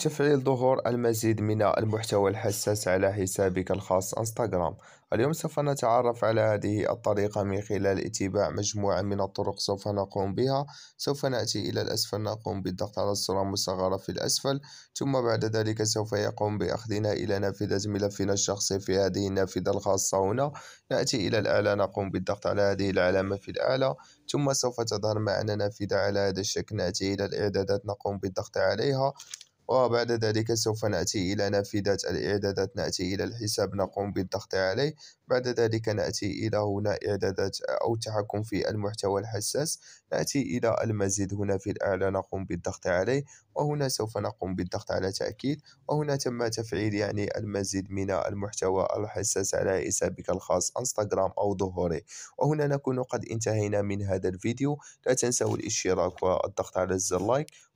تفعيل ظهور المزيد من المحتوى الحساس على حسابك الخاص انستغرام اليوم سوف نتعرف على هذه الطريقة من خلال اتباع مجموعة من الطرق سوف نقوم بها سوف نأتي إلى الأسفل نقوم بالضغط على الصورة المصغرة في الأسفل ثم بعد ذلك سوف يقوم بأخذنا إلى نافذة ملفنا الشخصي في هذه النافذة الخاصة هنا نأتي إلى الأعلى نقوم بالضغط على هذه العلامة في الأعلى ثم سوف تظهر معنا نافذة على هذا الشكل نأتي إلى الإعدادات نقوم بالضغط عليها وبعد ذلك سوف نأتي إلى نافذة الإعدادات نأتي إلى الحساب نقوم بالضغط عليه بعد ذلك نأتي إلى هنا إعدادات أو تحكم في المحتوى الحساس نأتي إلى المزيد هنا في الأعلى نقوم بالضغط عليه وهنا سوف نقوم بالضغط على تأكيد وهنا تم تفعيل يعني المزيد من المحتوى الحساس على حسابك الخاص انستغرام أو ظهوري وهنا نكون قد انتهينا من هذا الفيديو لا تنسوا الاشتراك والضغط على زر لايك